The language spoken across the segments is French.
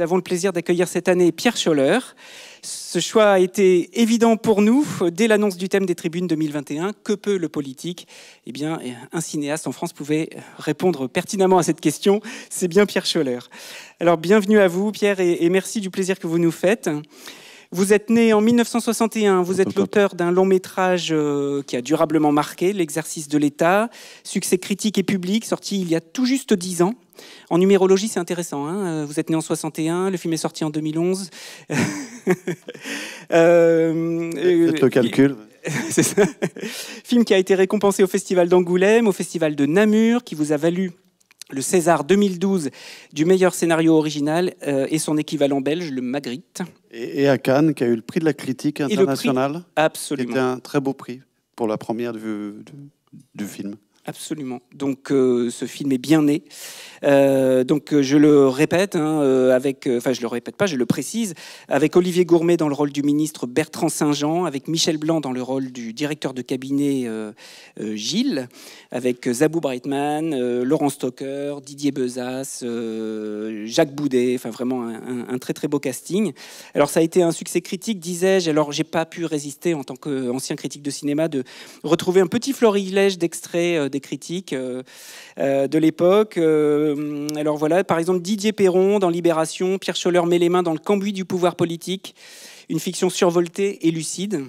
Nous avons le plaisir d'accueillir cette année Pierre Scholler. Ce choix a été évident pour nous dès l'annonce du thème des tribunes 2021. Que peut le politique Eh bien, un cinéaste en France pouvait répondre pertinemment à cette question. C'est bien Pierre Scholler. Alors, bienvenue à vous, Pierre, et merci du plaisir que vous nous faites. Vous êtes né en 1961, vous êtes l'auteur d'un long métrage euh, qui a durablement marqué l'exercice de l'État, succès critique et public, sorti il y a tout juste dix ans. En numérologie, c'est intéressant. Hein. Euh, vous êtes né en 61, le film est sorti en 2011. euh, Faites le euh, calcul. Film qui a été récompensé au Festival d'Angoulême, au Festival de Namur, qui vous a valu le César 2012 du meilleur scénario original euh, et son équivalent belge, le Magritte. Et, à Cannes, qui a eu le prix de la critique internationale. Prix, absolument. un très beau prix pour la première vue du film. Absolument. Donc euh, ce film est bien né. Euh, donc euh, je le répète, hein, avec, enfin je le répète pas, je le précise, avec Olivier Gourmet dans le rôle du ministre Bertrand Saint-Jean, avec Michel Blanc dans le rôle du directeur de cabinet Gilles, avec Zabou Breitman, Laurent Stoker, Didier Bezas, Jacques Boudet, enfin vraiment un, très très beau casting. Alors ça a été un succès critique, disais-je. Alors j'ai pas pu résister en tant qu'ancien critique de cinéma de retrouver un petit florilège d'extraits critique euh, euh, de l'époque. Euh, alors voilà, par exemple Didier Perron dans Libération, Pierre Scholler met les mains dans le cambouis du pouvoir politique, une fiction survoltée et lucide.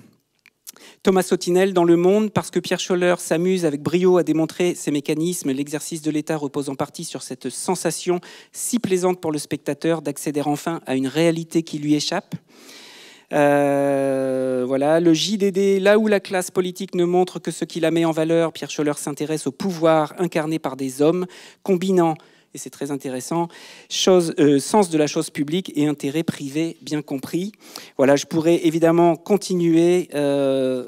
Thomas Sautinel dans Le Monde, parce que Pierre Scholler s'amuse avec brio à démontrer ses mécanismes, l'exercice de l'État repose en partie sur cette sensation si plaisante pour le spectateur d'accéder enfin à une réalité qui lui échappe. Euh, voilà, le JDD, là où la classe politique ne montre que ce qui la met en valeur, Pierre Scholler s'intéresse au pouvoir incarné par des hommes, combinant, et c'est très intéressant, chose, euh, sens de la chose publique et intérêt privé bien compris. Voilà, je pourrais évidemment continuer euh,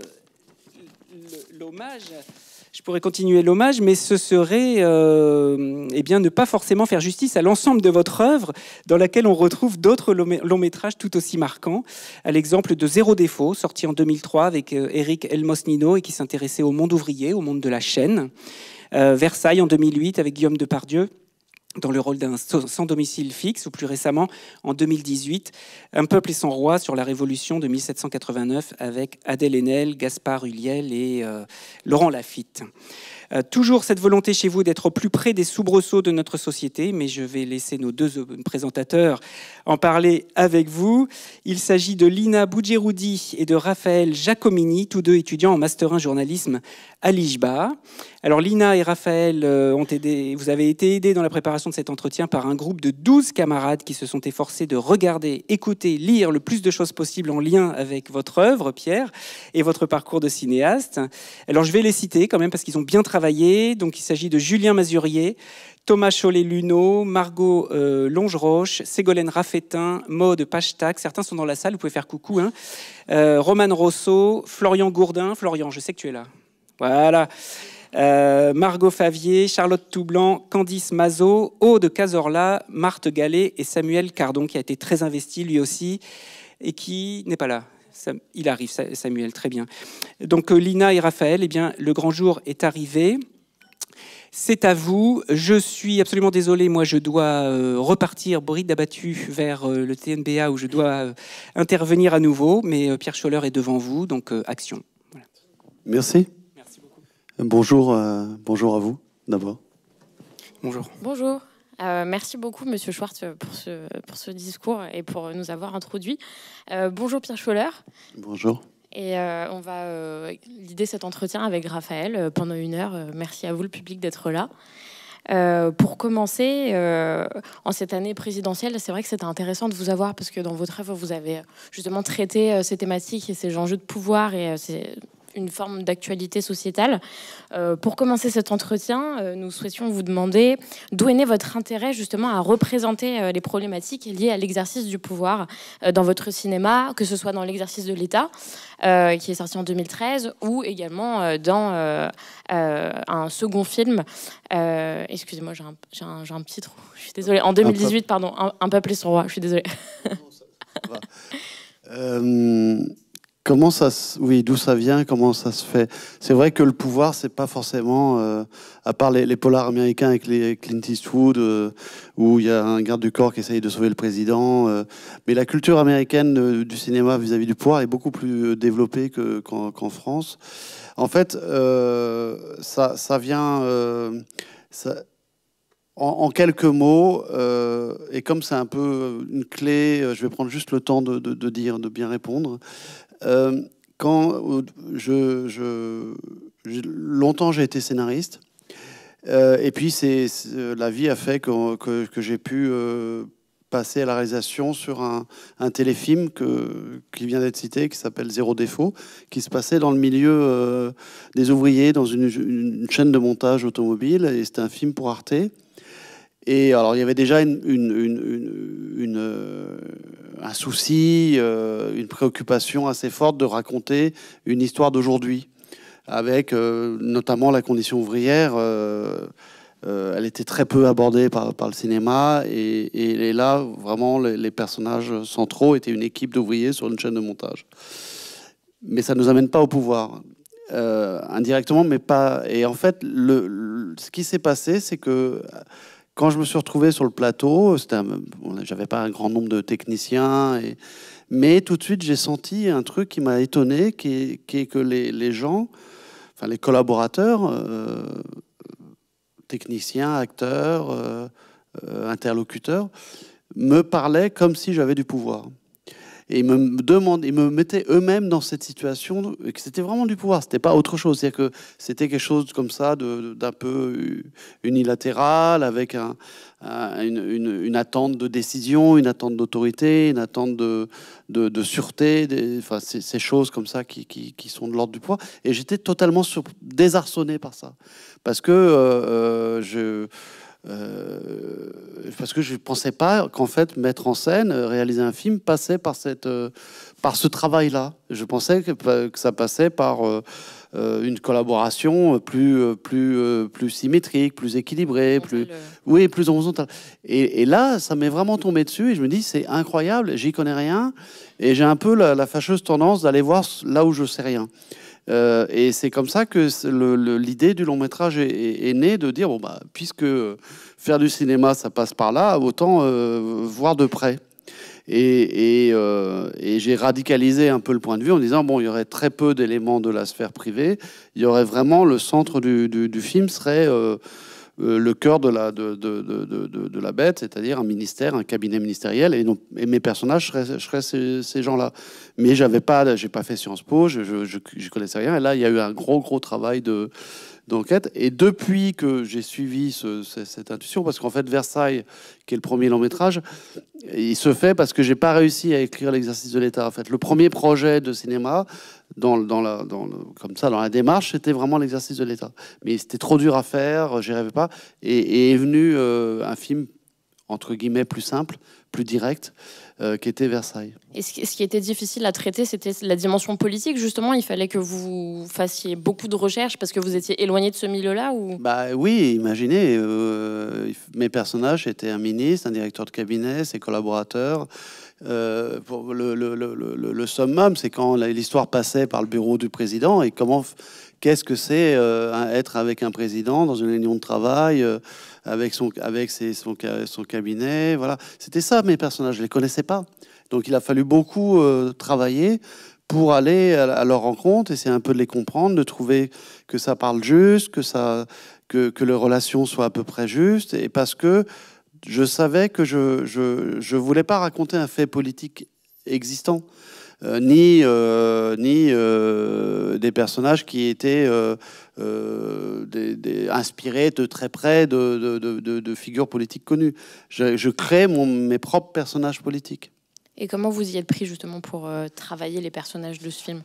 l'hommage je pourrais continuer l'hommage, mais ce serait euh, eh bien, ne pas forcément faire justice à l'ensemble de votre œuvre, dans laquelle on retrouve d'autres longs métrages tout aussi marquants, à l'exemple de Zéro défaut, sorti en 2003 avec euh, Eric Elmosnino et qui s'intéressait au monde ouvrier, au monde de la chaîne, euh, Versailles en 2008 avec Guillaume Depardieu dans le rôle d'un sans domicile fixe, ou plus récemment, en 2018, Un peuple et son roi sur la révolution de 1789 avec Adèle Haenel, Gaspard Huliel et euh, Laurent Lafitte. Euh, toujours cette volonté chez vous d'être au plus près des soubresauts de notre société, mais je vais laisser nos deux présentateurs en parler avec vous. Il s'agit de Lina Boudjeroudi et de Raphaël Giacomini, tous deux étudiants en Master 1 journalisme à l'IJBA. Alors Lina et Raphaël euh, ont vous avez été aidés dans la préparation de cet entretien par un groupe de 12 camarades qui se sont efforcés de regarder, écouter, lire le plus de choses possibles en lien avec votre œuvre, Pierre, et votre parcours de cinéaste. Alors je vais les citer quand même parce qu'ils ont bien travaillé donc, il s'agit de Julien Mazurier, Thomas Chollet-Luneau, Margot euh, Longeroche, Ségolène Raffetin, Maude Pachetac. Certains sont dans la salle, vous pouvez faire coucou. Hein. Euh, Romane Rosso, Florian Gourdin. Florian, je sais que tu es là. Voilà. Euh, Margot Favier, Charlotte Toublanc, Candice Mazot, Aude Cazorla, Marthe Gallet et Samuel Cardon, qui a été très investi lui aussi et qui n'est pas là il arrive, Samuel, très bien. Donc euh, Lina et Raphaël, eh bien, le grand jour est arrivé. C'est à vous. Je suis absolument désolé. Moi, je dois euh, repartir bride abattue vers euh, le TNBA où je dois intervenir à nouveau. Mais Pierre Scholler est devant vous, donc action. Merci. Merci beaucoup. Bonjour, bonjour à vous d'abord. Bonjour. Bonjour. Euh, merci beaucoup, Monsieur Schwartz, pour ce, pour ce discours et pour nous avoir introduit. Euh, bonjour, Pierre Scholler. Bonjour. Et euh, on va l'idée cet entretien avec Raphaël pendant une heure. merci à vous, le public, d'être là. pour commencer, en cette année présidentielle, c'est vrai que c'était intéressant de vous avoir parce que dans votre œuvre, vous avez justement traité ces thématiques et ces enjeux de pouvoir et c'est une forme d'actualité sociétale. Euh, pour commencer cet entretien, euh, nous souhaitions vous demander d'où est né votre intérêt justement à représenter euh, les problématiques liées à l'exercice du pouvoir dans votre cinéma, que ce soit dans l'exercice de l'État, qui est sorti en 2013, ou également dans un second film. Excusez-moi, j'ai un, petit trou, je suis désolée. En 2018, pardon, Un, peuple et son roi, je suis désolée. non, Comment ça, oui, d'où ça vient, comment ça se fait C'est vrai que le pouvoir, c'est pas forcément, euh, à part les, polars américains avec les Clint Eastwood, euh, où il y a un garde du corps qui essaye de sauver le président, euh, mais la culture américaine du cinéma vis-à-vis du pouvoir est beaucoup plus développée qu'en France. En fait, ça, vient, en, quelques mots, et comme c'est un peu une clé, je vais prendre juste le temps de dire, de bien répondre. Euh, quand je, longtemps j'ai été scénariste, euh, et puis c'est la vie a fait que, j'ai pu euh, passer à la réalisation sur un, téléfilm qui vient d'être cité, qui s'appelle Zéro défaut, qui se passait dans le milieu des ouvriers, dans une, une, chaîne de montage automobile, et c'était un film pour Arte. Et alors, il y avait déjà une, euh, un souci, euh, une préoccupation assez forte de raconter une histoire d'aujourd'hui, avec euh, notamment la condition ouvrière. elle était très peu abordée par, le cinéma, et, là, vraiment, les, personnages centraux étaient une équipe d'ouvriers sur une chaîne de montage. Mais ça ne nous amène pas au pouvoir. indirectement, mais pas. Et en fait, ce qui s'est passé, c'est que quand je me suis retrouvé sur le plateau, j'avais pas un grand nombre de techniciens, mais tout de suite j'ai senti un truc qui m'a étonné, qui est, que les, gens, enfin les collaborateurs, euh, techniciens, acteurs, euh, euh, interlocuteurs, me parlaient comme si j'avais du pouvoir ils me demandaient, ils me mettaient eux-mêmes dans cette situation, et que c'était vraiment du pouvoir, c'était pas autre chose, c'est-à-dire que c'était quelque chose comme ça d'un peu unilatéral, avec un, une, attente de décision, une attente d'autorité, une attente de, de, sûreté, des, enfin ces, ces, choses comme ça qui, sont de l'ordre du pouvoir, et j'étais totalement sur, désarçonné par ça, parce que euh, euh, je euh, parce que je ne pensais pas qu'en fait, mettre en scène, euh, réaliser un film, passait par, cette, euh, par ce travail-là. Je pensais que, ça passait par une collaboration plus, plus, plus symétrique, plus équilibrée, plus, oui, plus horizontale. Et, et là, ça m'est vraiment tombé dessus et je me dis, c'est incroyable, j'y connais rien. Et j'ai un peu la, la fâcheuse tendance d'aller voir là où je sais rien. Euh, et c'est comme ça que l'idée du long métrage est, née de dire bon bah puisque faire du cinéma ça passe par là, autant euh, voir de près. Euh, et, j'ai radicalisé un peu le point de vue en disant bon, il y aurait très peu d'éléments de la sphère privée. Il y aurait vraiment le centre du film serait euh, le cœur de la, de, de, de, de la bête, c'est-à-dire un ministère, un cabinet ministériel, et, donc, mes personnages seraient, seraient ces, gens-là. Mais j'avais pas, j'ai pas fait Sciences Po, je, je, je, connaissais rien, et là, il y a eu un gros, gros travail de, d'enquête. Et depuis que j'ai suivi ce, cette intuition, parce qu'en fait, Versailles, qui est le premier long métrage, il se fait parce que j'ai pas réussi à écrire l'exercice de l'État. En fait, le premier projet de cinéma, dans, la, dans, comme ça, dans la démarche, c'était vraiment l'exercice de l'État. Mais c'était trop dur à faire, j'y rêvais pas. Et, est venu euh, un film, entre guillemets, plus simple, plus direct, euh, qui était Versailles. Et ce qui était difficile à traiter, c'était la dimension politique, justement. Il fallait que vous fassiez beaucoup de recherches parce que vous étiez éloigné de ce milieu-là Bah oui, imaginez, euh, mes personnages étaient un ministre, un directeur de cabinet, ses collaborateurs. Euh, pour le, summum, c'est quand l'histoire passait par le bureau du président et comment qu'est-ce que c'est euh, être avec un président dans une réunion de travail, euh, avec, son, avec ses, son, son, cabinet. Voilà. C'était ça, mes personnages, je ne les connaissais pas. Donc il a fallu beaucoup travailler pour aller à, leur rencontre, essayer un peu de les comprendre, de trouver que ça parle juste, que, ça, que, que les relations soient à peu près justes, et parce que je savais que je, je, je voulais pas raconter un fait politique existant, euh, ni, euh, ni euh, des personnages qui étaient inspirés de très près de, de, de, figures politiques connues. Je, crée mon, mes propres personnages politiques. Et comment vous y êtes pris justement pour travailler les personnages de ce film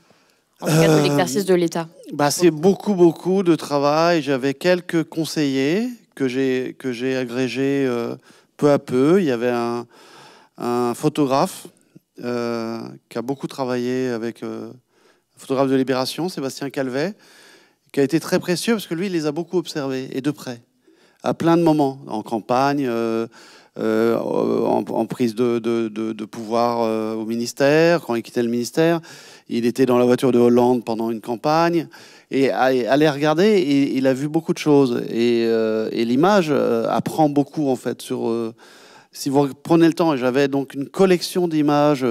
en tout cas, de l'exercice de l'État bah, C'est beaucoup, beaucoup de travail. J'avais quelques conseillers que j'ai que j'ai agrégé euh, peu à peu. Il y avait un, photographe euh, qui a beaucoup travaillé avec euh, un photographe de Libération, Sébastien Calvet, qui a été très précieux parce que lui, il les a beaucoup observés et de près, à plein de moments, en campagne. en, prise de, de, pouvoir au ministère, quand il quittait le ministère. Il était dans la voiture de Hollande pendant une campagne et aller regarder, et, il a vu beaucoup de choses. Et, euh, l'image euh, apprend beaucoup, en fait. Sur, euh, si vous prenez le temps, j'avais donc une collection d'images,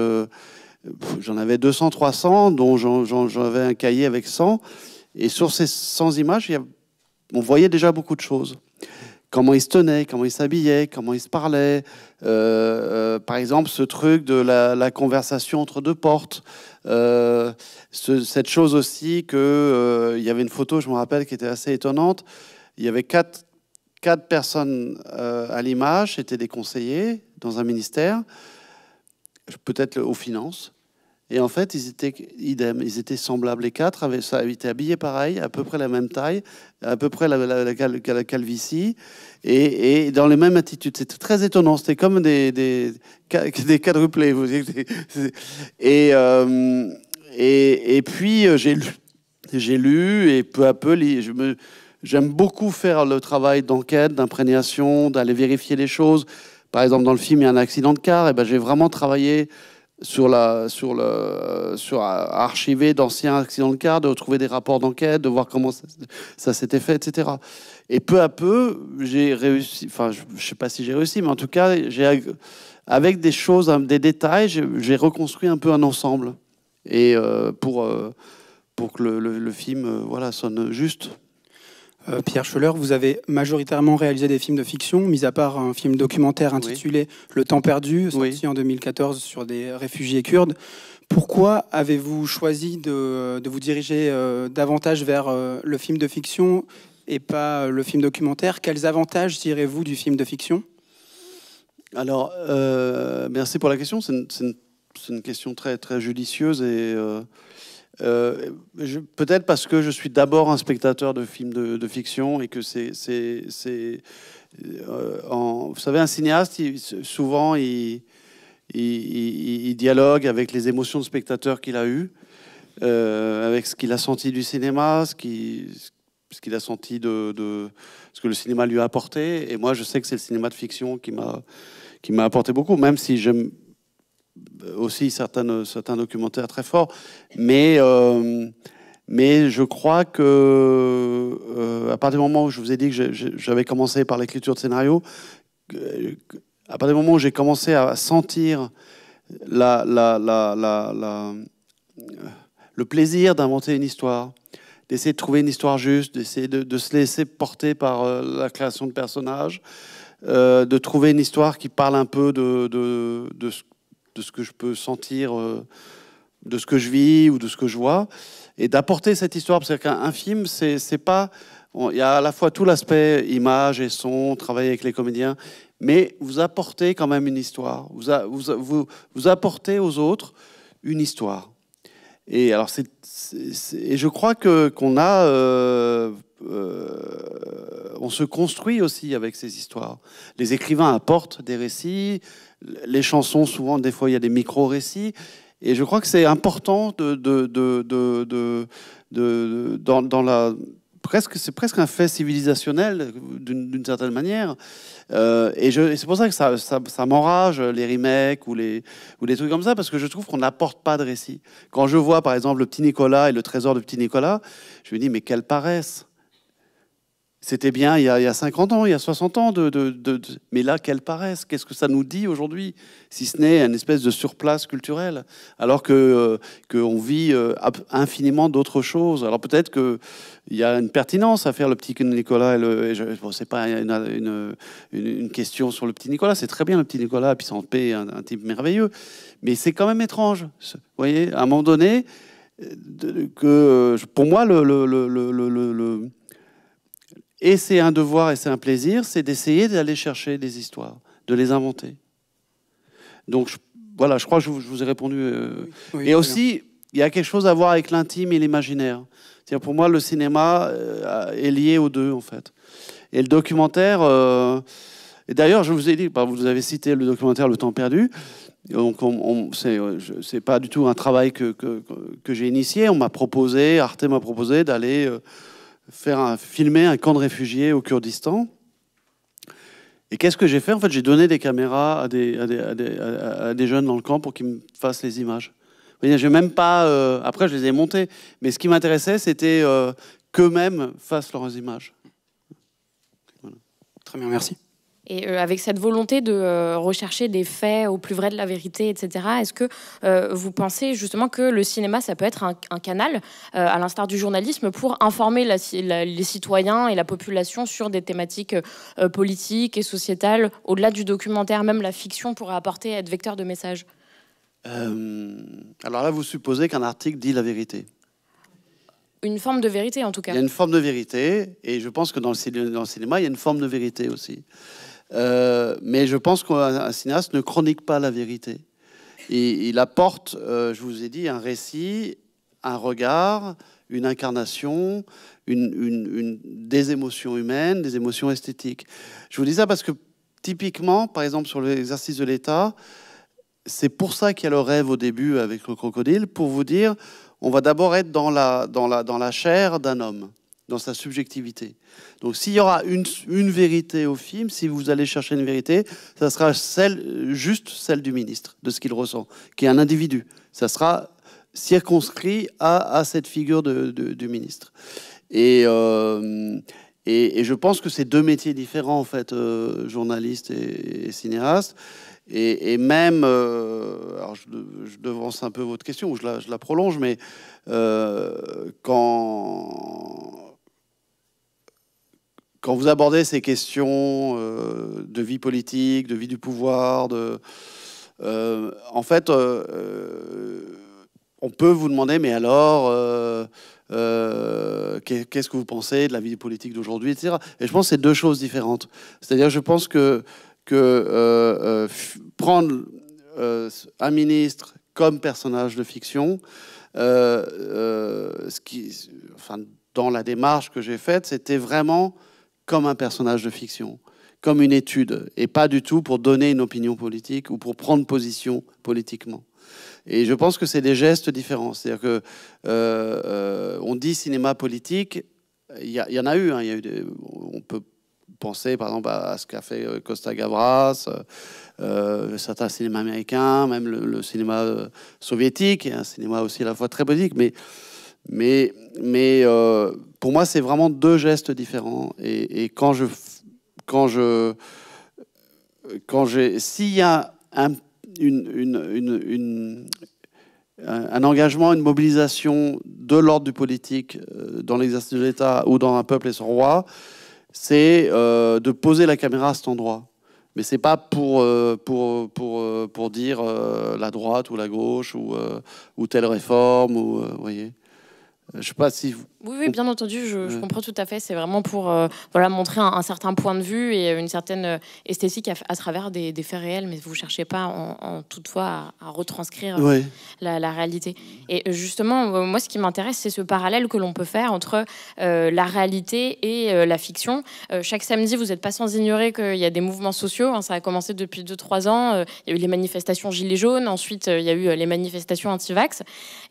j'en avais 200, 300, dont j'avais un cahier avec 100. Et sur ces 100 images, on voyait déjà beaucoup de choses comment ils se tenaient, comment ils s'habillaient, comment ils se parlaient. Euh, euh, par exemple, ce truc de la, conversation entre deux portes. Euh, cette chose aussi qu'il il y avait une photo, je me rappelle, qui était assez étonnante. Il y avait quatre, personnes à l'image, étaient des conseillers dans un ministère, peut-être aux finances. Et en fait, ils étaient idem, ils étaient semblables. Les quatre avaient, ça, étaient habillés pareil, à peu près la même taille, à peu près la, calvitie, et, dans les mêmes attitudes. C'était très étonnant. C'était comme des, des, des quadruplés. Vous et, euh, et, et, puis, euh, j'ai lu, j'ai lu, et peu à peu, je me. J'aime beaucoup faire le travail d'enquête, d'imprégnation, d'aller vérifier les choses. Par exemple, dans le film, il y a un accident de car. Et eh ben, j'ai vraiment travaillé sur, la, sur, le, sur archiver d'anciens accidents de car, de retrouver des rapports d'enquête, de voir comment ça, s'était fait, etc. Et peu à peu, j'ai réussi, enfin, je ne sais pas si j'ai réussi, mais en tout cas, avec des choses, hein, des détails, j'ai reconstruit un peu un ensemble. Et euh, pour, euh, pour que le, film euh, voilà, sonne juste. Euh, Pierre Scholler, vous avez majoritairement réalisé des films de fiction, mis à part un film documentaire intitulé Le temps perdu, sorti en 2014 sur des réfugiés kurdes. Pourquoi avez-vous choisi de, vous diriger euh, davantage vers euh, le film de fiction et pas le film documentaire Quels avantages tirez-vous du film de fiction Alors, merci pour la question. C'est une, question très, très judicieuse et euh, peut-être parce que je suis d'abord un spectateur de films de, fiction et que c'est. Euh, vous savez, un cinéaste, souvent, il, il, dialogue avec les émotions de spectateur qu'il a eues, euh, avec ce qu'il a senti du cinéma, ce qu'il a senti de, de, ce que le cinéma lui a apporté. Et moi, je sais que c'est le cinéma de fiction qui m'a apporté beaucoup, même si j'aime aussi certains certains documentaires très forts, mais, euh, mais je crois que euh, à partir du moment où je vous ai dit que j'avais commencé par l'écriture de scénario, à partir du moment où j'ai commencé à sentir la, la, la, le plaisir d'inventer une histoire, d'essayer de trouver une histoire juste, d'essayer de, se laisser porter par euh, la création de personnages, de trouver une histoire qui parle un peu de, de, de ce de ce que je peux sentir, euh, de ce que je vis ou de ce que je vois, et d'apporter cette histoire. Parce qu'un film, c'est pas. Il y a à la fois tout l'aspect image et son, travailler avec les comédiens, mais vous apportez quand même une histoire. Vous, vous, vous, apportez aux autres une histoire. Et alors, c'est, et je crois que qu'on a, euh, euh, on se construit aussi avec ces histoires. Les écrivains apportent des récits, les chansons, souvent, des fois, il y a des micro-récits. Et je crois que c'est important de, de, dans, la presque c'est presque un fait civilisationnel d'une certaine manière. Euh, et, c'est pour ça que ça, m'enrage les remakes ou les ou des trucs comme ça parce que je trouve qu'on n'apporte pas de récit. Quand je vois par exemple le petit Nicolas et le trésor de petit Nicolas, je me dis mais quelle paresse c'était bien il y, a, il 50 ans, il y a 60 ans, de, mais là, quelle paraisse. Qu'est-ce que ça nous dit aujourd'hui, si ce n'est une espèce de surplace culturelle, alors que euh, qu'on vit euh, infiniment d'autres choses Alors peut-être qu'il y a une pertinence à faire le petit Nicolas. Et le, pas une, une, une, question sur le petit Nicolas, c'est très bien le petit Nicolas, puis c'est paix, un, type merveilleux, mais c'est quand même étrange. Vous voyez, à un moment donné, euh, que pour moi, le, le, le et c'est un devoir et c'est un plaisir, c'est d'essayer d'aller chercher des histoires, de les inventer. Donc voilà, je crois que je vous, ai répondu. et euh, aussi, il y a quelque chose à voir avec l'intime et l'imaginaire. Pour moi, le cinéma euh, est lié aux deux, en fait. Et le documentaire... Euh, et d'ailleurs, je vous ai dit, bah, vous avez cité le documentaire Le Temps Perdu. Donc, on, c'est pas du tout un travail que, que, que j'ai initié. On m'a proposé, Arte m'a proposé d'aller faire un, filmer un camp de réfugiés au Kurdistan. Et qu'est-ce que j'ai fait En fait, j'ai donné des caméras à des, à, des, à, des, jeunes dans le camp pour qu'ils me fassent les images. J'ai même pas. Euh, après, je les ai montées. Mais ce qui m'intéressait, c'était euh, qu'eux-mêmes fassent leurs images. Très bien, merci. Et euh, avec cette volonté de euh, rechercher des faits au plus vrai de la vérité, etc., est-ce que euh, vous pensez justement que le cinéma, ça peut être un, canal, à l'instar du journalisme, pour informer les citoyens et la population sur des thématiques politiques et sociétales, au-delà du documentaire, même la fiction pourrait apporter, être vecteur de messages alors là, vous supposez qu'un article dit la vérité. Une forme de vérité, en tout cas. Il y a une forme de vérité, et je pense que dans le, cinéma, il y a une forme de vérité aussi. Euh, mais je pense qu'un cinéaste ne chronique pas la vérité. Et, il apporte, euh, je vous ai dit, un récit, un regard, une incarnation, des émotions humaines, des émotions esthétiques. Je vous dis ça parce que typiquement, par exemple, sur l'exercice de l'État, c'est pour ça qu'il y a le rêve au début avec le crocodile, pour vous dire, on va d'abord être dans la chair d'un homme dans sa subjectivité. Donc s'il y aura une, vérité au film, si vous allez chercher une vérité, ça sera celle, juste celle du ministre, de ce qu'il ressent, qui est un individu. Ça sera circonscrit à, à cette figure du ministre. Euh, et, et, je pense que c'est deux métiers différents, en fait, euh, journaliste et, cinéaste. Et, même, euh, je, devance un peu votre question, je la, je la prolonge, mais quand quand vous abordez ces questions euh, de vie politique, de vie du pouvoir, de, euh, en fait, euh, on peut vous demander, mais alors, qu'est-ce que vous pensez de la vie politique d'aujourd'hui, etc. Et je pense que c'est deux choses différentes. C'est-à-dire, je pense que, que prendre un ministre comme personnage de fiction, ce qui, enfin, dans la démarche que j'ai faite, c'était vraiment comme un personnage de fiction, comme une étude, et pas du tout pour donner une opinion politique ou pour prendre position politiquement. Et je pense que c'est des gestes différents. C'est-à-dire que euh, euh, on dit cinéma politique, il y, en a eu. Hein, on peut penser par exemple à ce qu'a fait euh, Costa Gavras, certains cinémas américains, même le, cinéma soviétique, un cinéma aussi à la fois très politique, mais mais, mais euh, pour moi, c'est vraiment deux gestes différents. Et, quand je. Quand je. Quand j'ai. S'il y a un, engagement, une mobilisation de l'ordre du politique euh, dans l'exercice de l'État ou dans un peuple et son roi, c'est euh, de poser la caméra à cet endroit. Mais c'est pas pour, pour, pour, pour dire la droite ou la gauche ou, ou telle réforme. Ou, voyez. Je sais pas si vous. Oui, bien entendu, je, comprends tout à fait. C'est vraiment pour euh, voilà, montrer un, certain point de vue et une certaine euh, esthétique à, travers des, faits réels, mais vous ne cherchez pas en, toutefois à, retranscrire euh, la, réalité. Et justement, moi, ce qui m'intéresse, c'est ce parallèle que l'on peut faire entre la réalité et la fiction. chaque samedi, vous n'êtes pas sans ignorer qu'il y a des mouvements sociaux. Hein, ça a commencé depuis 2-3 ans. Il y a eu les manifestations Gilets jaunes, ensuite, il y a eu les manifestations anti-vax.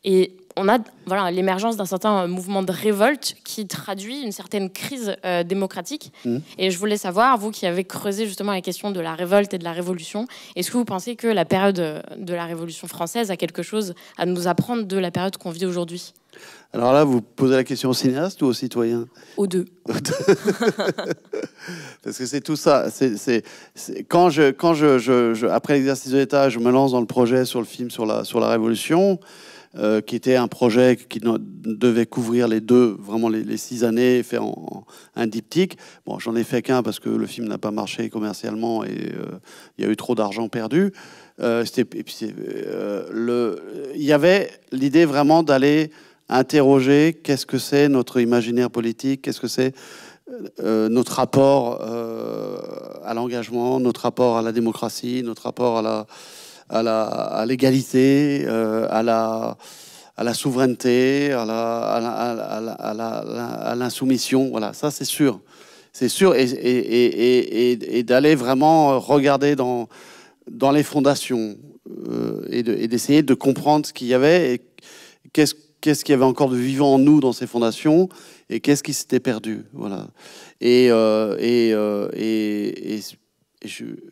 Et on a voilà, l'émergence d'un certain mouvement de révolte qui traduit une certaine crise euh, démocratique. Mm. Et je voulais savoir, vous qui avez creusé justement la question de la révolte et de la révolution, est-ce que vous pensez que la période euh, de la Révolution française a quelque chose à nous apprendre de la période qu'on vit aujourd'hui alors là, vous posez la question aux cinéastes ou aux citoyens Aux deux. Parce que c'est tout ça. C'est, Quand, je, quand je, après l'exercice de l'État, je me lance dans le projet sur le film sur la, sur la Révolution. Euh, qui était un projet qui devait couvrir les deux, vraiment les, six années, et faire en, un diptyque. Bon, j'en ai fait qu'un parce que le film n'a pas marché commercialement et euh, il y a eu trop d'argent perdu. Euh, le, il y avait l'idée vraiment d'aller interroger qu'est-ce que c'est notre imaginaire politique, qu'est-ce que c'est notre rapport à l'engagement, notre rapport à la démocratie, notre rapport à la, à l'égalité, à, euh, à la à la souveraineté, à l'insoumission. Voilà, ça c'est sûr. C'est sûr. Et, et, et, et d'aller vraiment regarder dans, dans les fondations euh, et d'essayer de, comprendre ce qu'il y avait et qu'est-ce qu'est-ce qu'il y avait encore de vivant en nous dans ces fondations et qu'est-ce qui s'était perdu. Voilà. Et, euh, et, euh, et,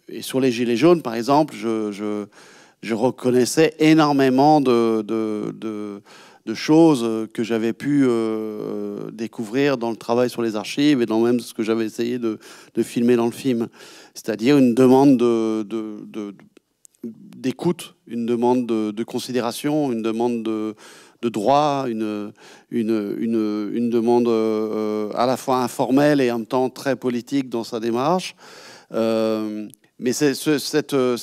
et, sur les Gilets jaunes, par exemple, je, reconnaissais énormément de, choses que j'avais pu euh, découvrir dans le travail sur les archives et dans même ce que j'avais essayé de, filmer dans le film. C'est-à-dire une demande d'écoute, une demande de, considération, une demande de, droit, une, demande euh, à la fois informelle et en même temps très politique dans sa démarche. Euh, mais cette, euh,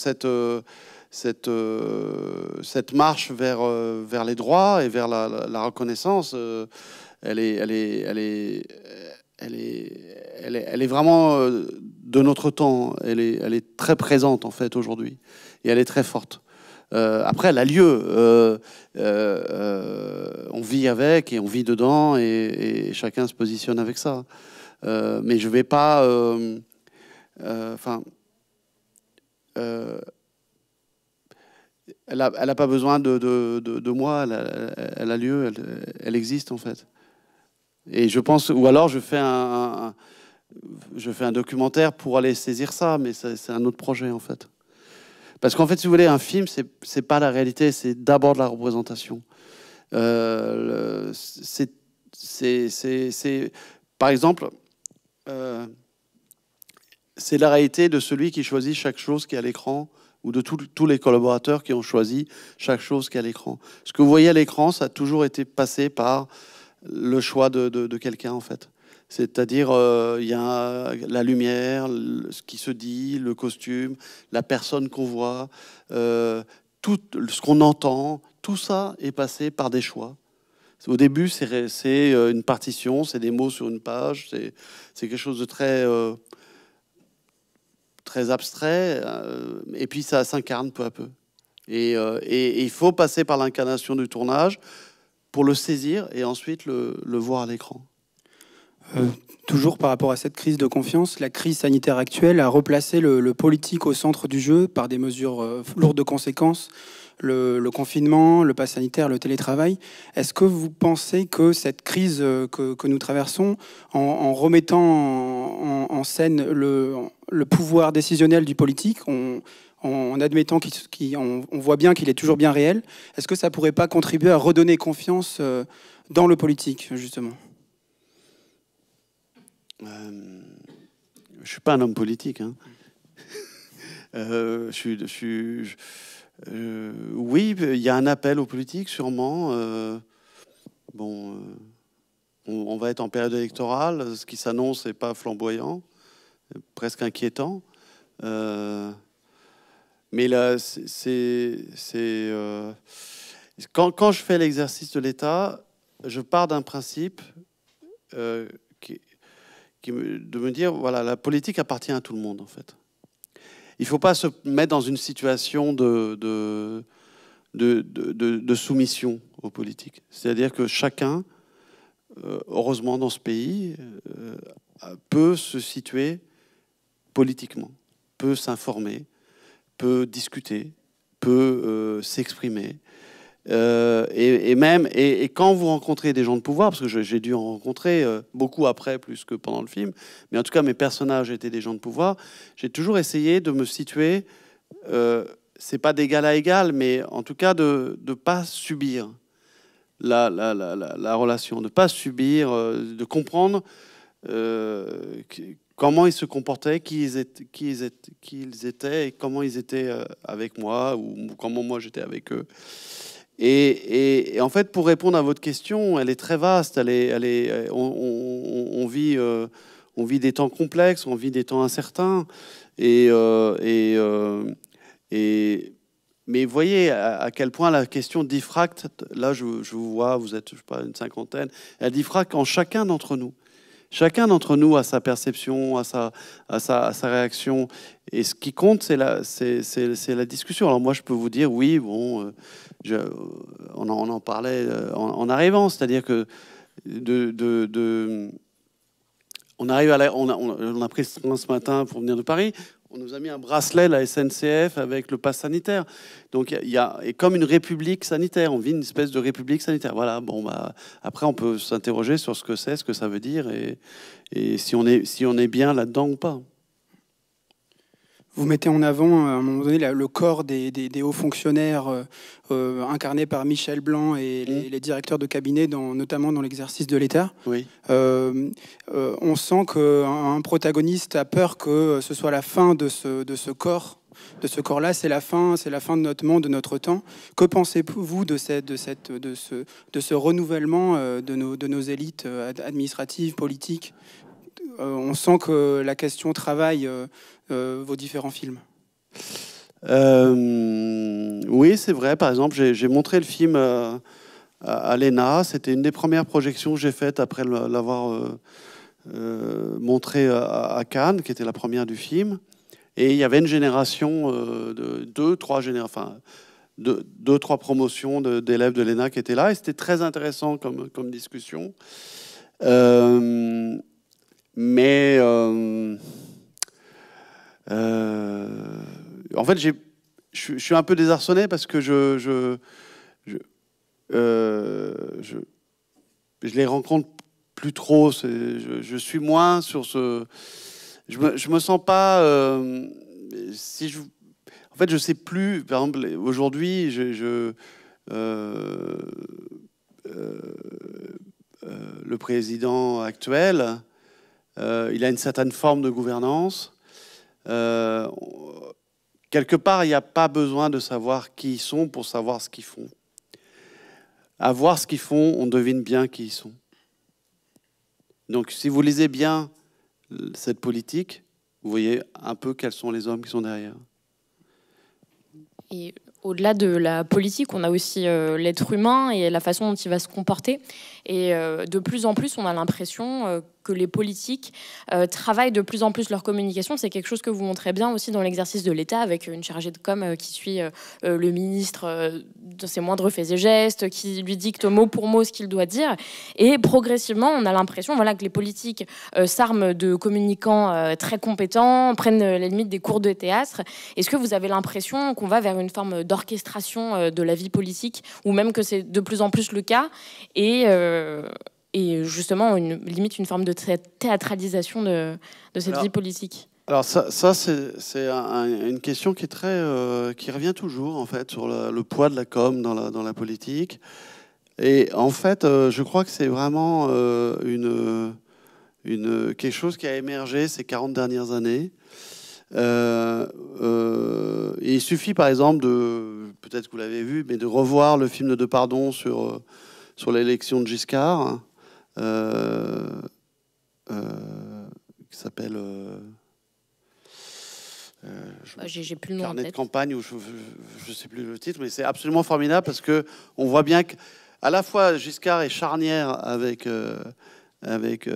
euh, cette, marche vers, vers les droits et vers la, reconnaissance, elle est, elle est, elle est, elle est, elle est, vraiment de notre temps. Elle est, elle est très présente en fait aujourd'hui et elle est très forte. après, elle a lieu. on vit avec et on vit dedans et, chacun se positionne avec ça. mais je ne vais pas. Euh, enfin. Euh, elle n'a pas besoin de, de, moi, elle a, lieu, elle, existe en fait. Et je pense, ou alors je fais un, je fais un documentaire pour aller saisir ça, mais c'est un autre projet en fait. Parce qu'en fait, si vous voulez, un film, c'est pas la réalité, c'est d'abord de la représentation. Euh, c'est par exemple, euh, c'est la réalité de celui qui choisit chaque chose qui est à l'écran ou de tous les collaborateurs qui ont choisi chaque chose qui est à l'écran. Ce que vous voyez à l'écran, ça a toujours été passé par le choix de, quelqu'un, en fait. C'est-à-dire, euh, il y a la lumière, ce qui se dit, le costume, la personne qu'on voit, euh, tout ce qu'on entend, tout ça est passé par des choix. Au début, c'est euh, une partition, c'est des mots sur une page, c'est quelque chose de très très abstrait, euh, et puis ça s'incarne peu à peu. Euh, et, il faut passer par l'incarnation du tournage pour le saisir et ensuite le, voir à l'écran. Euh, toujours par rapport à cette crise de confiance, la crise sanitaire actuelle a replacé le, politique au centre du jeu par des mesures lourdes de conséquences le, confinement, le pass sanitaire, le télétravail. Est-ce que vous pensez que cette crise euh, que, nous traversons, en, remettant en, scène le, pouvoir décisionnel du politique, en admettant qu'on voit bien qu'il est toujours bien réel, est-ce que ça ne pourrait pas contribuer à redonner confiance euh, dans le politique, justement Je euh, Je suis pas un homme politique. Hein. je suis, euh, oui, il y a un appel aux politiques, sûrement. Euh, bon, euh, on, va être en période électorale. Ce qui s'annonce n'est pas flamboyant, presque inquiétant. mais là, c'est. Quand, je fais l'exercice de l'État, je pars d'un principe qui, de me dire, voilà, la politique appartient à tout le monde, en fait il ne faut pas se mettre dans une situation de, de, soumission aux politiques. C'est-à-dire que chacun, euh, heureusement dans ce pays, euh, peut se situer politiquement, peut s'informer, peut discuter, peut euh, s'exprimer, euh, et, même, et, quand vous rencontrez des gens de pouvoir, parce que j'ai dû en rencontrer euh, beaucoup après, plus que pendant le film, mais en tout cas mes personnages étaient des gens de pouvoir, j'ai toujours essayé de me situer, euh, c'est pas d'égal à égal, mais en tout cas de ne pas subir la, la, la, la relation, de ne pas subir, de comprendre comment ils se comportaient, qui ils, étaient, qui ils étaient, qui ils étaient et comment ils étaient avec moi, ou comment moi j'étais avec eux. Et, en fait, pour répondre à votre question, elle est très vaste. Elle elle est, euh, on, vit, euh, on vit des temps complexes, on vit des temps incertains. Et, euh, et mais voyez à, quel point la question diffracte. Là, je, vous vois, vous êtes je sais pas, une cinquantaine. Elle diffracte en chacun d'entre nous. Chacun d'entre nous a sa perception, a sa, sa, réaction. Et ce qui compte, c'est c'est, la discussion. Alors moi, je peux vous dire, oui, bon, on, en, parlait euh, en, arrivant, c'est-à-dire que on arrive on, a, pris ce ce matin pour venir de Paris. On nous a mis un bracelet, la SNCF, avec le pass sanitaire. Donc, il y a, et comme une république sanitaire, on vit une espèce de république sanitaire. Voilà, bon, bah, après, on peut s'interroger sur ce que c'est, ce que ça veut dire, et, et si, on est, si on est bien là-dedans ou pas. Vous mettez en avant, euh, à un moment donné, le corps des, hauts fonctionnaires euh, euh, incarnés par Michel Blanc et mmh. les, directeurs de cabinet, dans, notamment dans l'exercice de l'État. Oui. on sent qu'un protagoniste a peur que ce soit la fin de ce, de ce corps. De ce corps-là, c'est la fin, c'est la fin de notre monde, de notre temps. Que pensez-vous de, cette, de, de, ce, de ce renouvellement de nos, de nos élites administratives, politiques On sent que la question travail euh, vos différents films euh, Oui, c'est vrai. Par exemple, j'ai montré le film euh, à l'ENA. C'était une des premières projections que j'ai faites après l'avoir montré à, Cannes, qui était la première du film. Et il y avait une génération de deux, trois générations. Enfin, deux, trois promotions d'élèves de, l'ENA qui étaient là. Et c'était très intéressant comme, comme discussion. mais euh, en fait, je, suis un peu désarçonné parce que je, je, je, euh, les rencontre plus trop. je, suis moins sur ce. Je me, sens pas. Euh, si en fait, je sais plus. Par exemple, aujourd'hui, je. le président actuel, il a une certaine forme de gouvernance. Euh, quelque part, il n'y a pas besoin de savoir qui ils sont pour savoir ce qu'ils font. À voir ce qu'ils font, on devine bien qui ils sont. Donc si vous lisez bien cette politique, vous voyez un peu quels sont les hommes qui sont derrière. Et au-delà de la politique, on a aussi euh, l'être humain et la façon dont il va se comporter. Et euh, de plus en plus, on a l'impression que les politiques euh, travaillent de plus en plus leur communication. C'est quelque chose que vous montrez bien aussi dans l'exercice de l'État, avec une chargée de com euh, qui suit euh, le ministre de ses moindres faits et gestes, qui lui dicte mot pour mot ce qu'il doit dire. Et progressivement, on a l'impression voilà, que les politiques s'arment de communicants très compétents, prennent les la des cours de théâtre. Est-ce que vous avez l'impression qu'on va vers une forme d'orchestration de la vie politique, ou même que c'est de plus en plus le cas et et justement une, limite une forme de théâtralisation de, cette vie politique Alors ça, c'est une question qui, est très, euh, qui revient toujours en fait sur le poids de la com dans la, politique. Et en fait, euh, je crois que c'est vraiment euh, une, une, quelque chose qui a émergé ces 40 dernières années. il suffit par exemple de, peut-être que vous l'avez vu, mais de revoir le film de Pardon sur sur l'élection de Giscard, euh, euh, qui s'appelle. Euh, ah, j'ai plus le Carnet de campagne, ou je ne sais plus le titre, mais c'est absolument formidable parce que on voit bien qu'à la fois Giscard est charnière avec. avec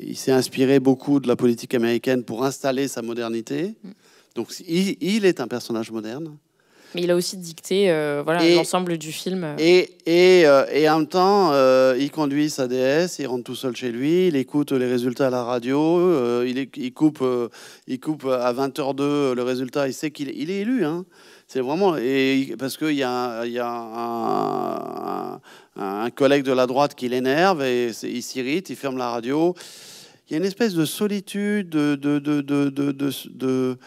il s'est inspiré beaucoup de la politique américaine pour installer sa modernité. Mm. Donc il est un personnage moderne. Mais il a aussi dicté euh, voilà l'ensemble du film. Euh. Et, et, euh, et en même temps, il conduit sa déesse, il rentre tout seul chez lui, il écoute les résultats à la radio, il, coupe, il coupe à 20h02 le résultat, il sait qu'il il est élu. Hein. C'est vraiment. Et, parce qu'il y a, y a un, collègue de la droite qui l'énerve et il s'irrite, il ferme la radio. Il y a une espèce de solitude, de, de, de, de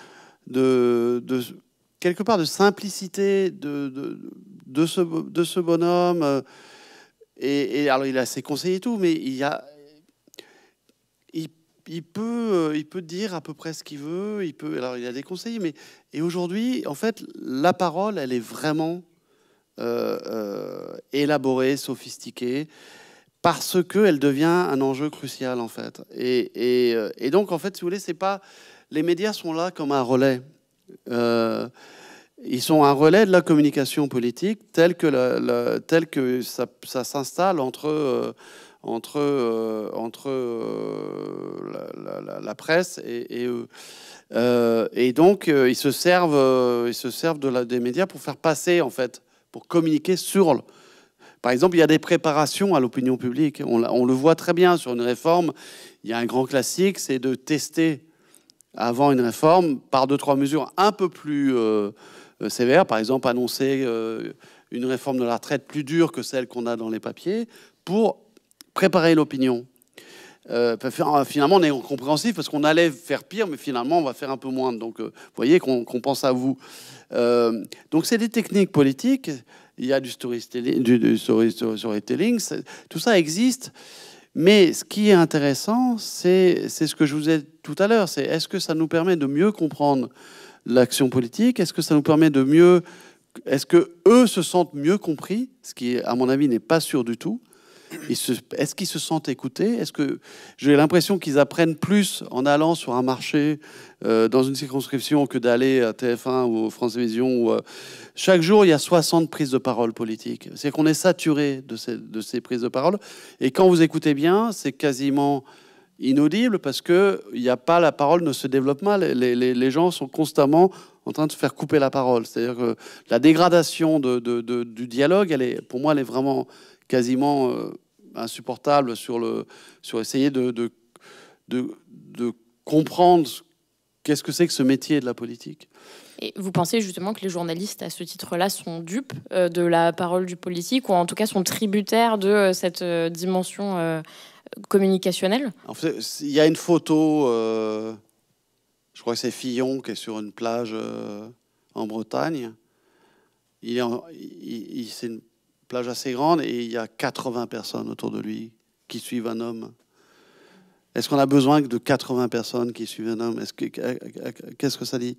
quelque part de simplicité de, de, ce, de ce bonhomme. Euh, et, alors, il a ses conseils et tout, mais il a. Il, peut, euh, il peut dire à peu près ce qu'il veut. Il peut, alors il a des conseils, mais et aujourd'hui, en fait, la parole, elle est vraiment euh, élaborée, sophistiquée, parce que elle devient un enjeu crucial en fait. Et, et donc, en fait, si vous voulez, c'est pas les médias sont là comme un relais. Euh, ils sont un relais de la communication politique telle que, la, que ça, s'installe entre, euh, entre, euh, entre la, presse et, et eux. et donc, ils se servent, ils se servent de des médias pour faire passer, en fait, pour communiquer sur... Le... Par exemple, il y a des préparations à l'opinion publique. On, on, le voit très bien sur une réforme. Il y a un grand classique, c'est de tester avant une réforme par deux, trois mesures un peu plus euh, euh, sévères. Par exemple, annoncer euh, une réforme de la retraite plus dure que celle qu'on a dans les papiers pour préparer l'opinion. Euh, finalement, on est compréhensif parce qu'on allait faire pire, mais finalement, on va faire un peu moins. Donc, vous voyez qu'on pense à vous. donc, c'est des techniques politiques. Il y a du storytelling. Du, story, storytelling tout ça existe. Mais ce qui est intéressant, c'est ce que je vous ai tout à l'heure, c'est est-ce que ça nous permet de mieux comprendre l'action politique Est-ce que ça nous permet de mieux... Est-ce que eux se sentent mieux compris Ce qui, à mon avis, n'est pas sûr du tout. Est-ce qu'ils se sentent écoutés Est-ce que j'ai l'impression qu'ils apprennent plus en allant sur un marché euh, dans une circonscription que d'aller à TF1 ou France Vision. Euh, chaque jour, il y a 60 prises de parole politiques. C'est qu'on est saturé de ces prises de parole. Et quand vous écoutez bien, c'est quasiment inaudible parce que n'y a pas la parole ne se développe pas. Les, les, les, gens sont constamment en train de se faire couper la parole. C'est-à-dire que la dégradation de, de, de, du dialogue, elle est, pour moi, elle est vraiment quasiment euh, insupportable sur, le, sur essayer de, comprendre qu'est-ce que c'est que ce métier de la politique. Et vous pensez justement que les journalistes, à ce titre-là, sont dupes euh, de la parole du politique, ou en tout cas sont tributaires de euh, cette dimension communicationnel il y a une photo, euh, je crois que c'est Fillon qui est sur une plage euh, en Bretagne. Il, il, c'est une plage assez grande et il y a 80 personnes autour de lui qui suivent un homme. Est-ce qu'on a besoin de 80 personnes qui suivent un homme Qu'est-ce que ça dit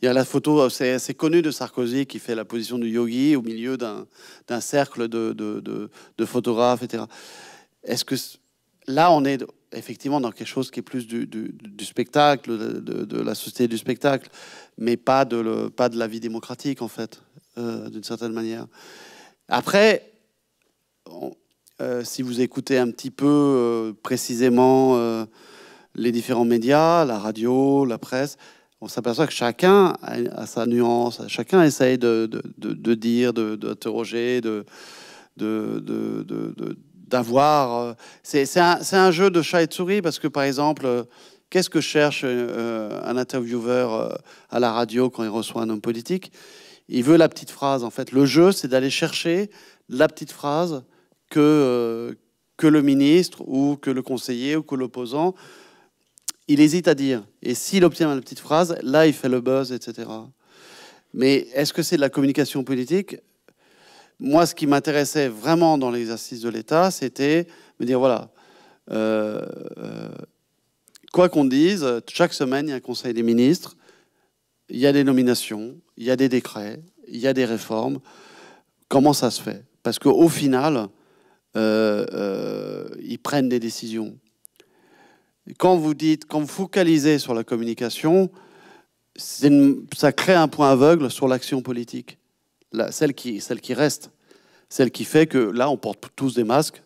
Il y a la photo, euh, c'est connu de Sarkozy qui fait la position du yogi au milieu d'un cercle de, de, de photographes, etc. Est-ce que là, on est effectivement dans quelque chose qui est plus du, spectacle, de, la société du spectacle, mais pas de, la vie démocratique, en fait, euh, d'une certaine manière. Après, euh, si vous écoutez un petit peu euh, précisément les différents médias, la radio, la presse, on s'aperçoit que chacun a, sa nuance, chacun essaye de, de dire, d'interroger, de, d'avoir. Euh, c'est un, jeu de chat et de souris parce que, par exemple, euh, qu'est-ce que cherche euh, un intervieweur à la radio quand il reçoit un homme politique Il veut la petite phrase. En fait, le jeu, c'est d'aller chercher la petite phrase que, que le ministre ou que le conseiller ou que l'opposant. Il hésite à dire. Et s'il obtient la petite phrase, là, il fait le buzz, etc. Mais est-ce que c'est de la communication politique moi, ce qui m'intéressait vraiment dans l'exercice de l'État, c'était me dire voilà, euh, euh, quoi qu'on dise, chaque semaine, il y a un Conseil des ministres, il y a des nominations, il y a des décrets, il y a des réformes. Comment ça se fait Parce qu'au final, euh, ils prennent des décisions. Quand vous dites, quand vous focalisez sur la communication, ça crée un point aveugle sur l'action politique celle, qui, celle qui reste, celle qui fait que là, on porte tous des masques,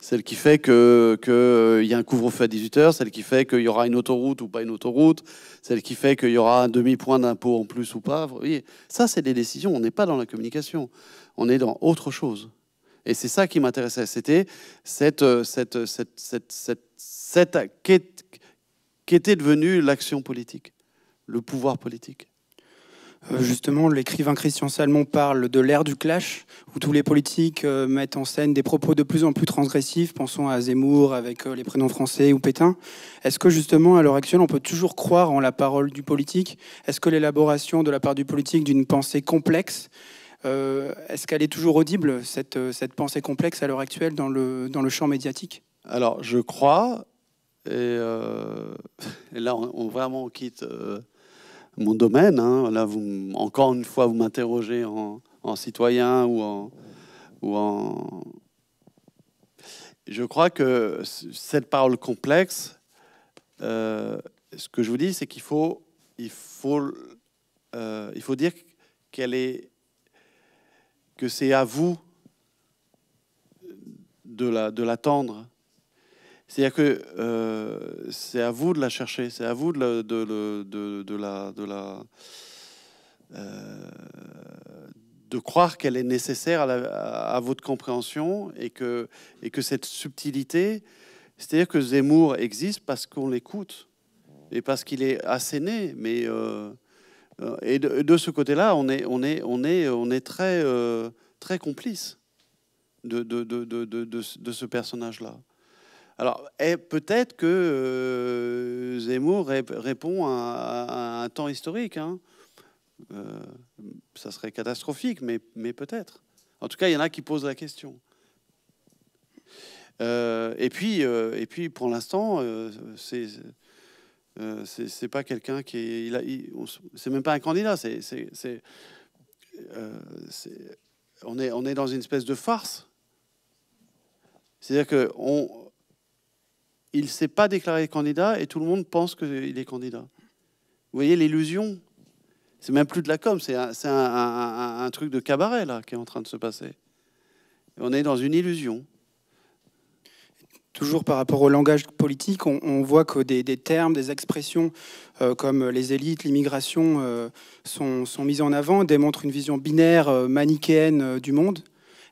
celle qui fait qu'il que, euh, y a un couvre-feu à 18h, celle qui fait qu'il y aura une autoroute ou pas une autoroute, celle qui fait qu'il y aura un demi-point d'impôt en plus ou pas. voyez, ça, c'est des décisions. On n'est pas dans la communication, on est dans autre chose. Et c'est ça qui m'intéressait. C'était cette, euh, euh, cette, cette, cette, cette, cette qu'était devenue l'action politique, le pouvoir politique. Euh, justement, l'écrivain Christian Salmon parle de l'ère du clash, où tous les politiques euh, mettent en scène des propos de plus en plus transgressifs, pensons à Zemmour avec euh, les prénoms français ou Pétain. Est-ce que justement, à l'heure actuelle, on peut toujours croire en la parole du politique Est-ce que l'élaboration de la part du politique d'une pensée complexe, est-ce qu'elle est toujours audible, cette, pensée complexe à l'heure actuelle dans le, dans le champ médiatique Alors, je crois, et, là, on, vraiment quitte mon domaine. Hein. Là, vous, encore une fois, vous m'interrogez en, citoyen ou en, ou en... Je crois que cette parole complexe, euh, ce que je vous dis, c'est qu'il faut, il faut, euh, il faut dire qu'elle est, que c'est à vous de l'attendre. La, c'est-à-dire que euh, c'est à vous de la chercher, c'est à vous de la, de, de, de, la, de, la euh, de croire qu'elle est nécessaire à, votre compréhension et que, et que cette subtilité, c'est-à-dire que Zemmour existe parce qu'on l'écoute et parce qu'il est asséné, mais euh, et de, ce côté-là, on est, on est, on est, on est très, très complice de, de, de ce personnage-là. Alors, eh, peut-être que euh, Zemmour répond à, un temps historique. Hein. Euh, ça serait catastrophique, mais, peut-être. En tout cas, il y en a qui posent la question. Euh, et, puis, et puis, pour l'instant, c'est pas quelqu'un qui c'est même pas un candidat. on est, on est dans une espèce de farce. C'est-à-dire que il ne s'est pas déclaré candidat et tout le monde pense qu'il est candidat. Vous voyez l'illusion C'est même plus de la com, c'est un, truc de cabaret là qui est en train de se passer. on est dans une illusion. Toujours par rapport au langage politique, on, voit que des, termes, des expressions euh, comme les élites, l'immigration euh, sont, mises en avant, démontrent une vision binaire, euh, manichéenne du monde.